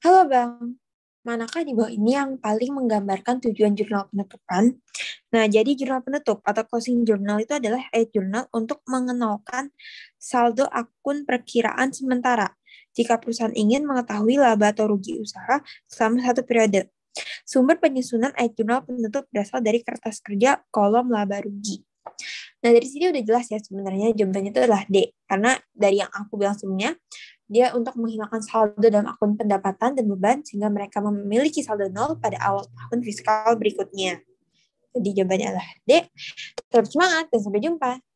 Halo Bang, manakah di bawah ini yang paling menggambarkan tujuan jurnal penutupan? Nah, jadi jurnal penutup atau closing journal itu adalah aid jurnal untuk mengenalkan saldo akun perkiraan sementara jika perusahaan ingin mengetahui laba atau rugi usaha selama satu periode. Sumber penyusunan aid jurnal penutup berasal dari kertas kerja kolom laba rugi. Nah, dari sini udah jelas ya sebenarnya jawabannya itu adalah D. Karena dari yang aku bilang sebelumnya, dia untuk menghilangkan saldo dalam akun pendapatan dan beban sehingga mereka memiliki saldo nol pada awal tahun fiskal berikutnya. Jadi jawabannya adalah D. Tetap semangat dan sampai jumpa.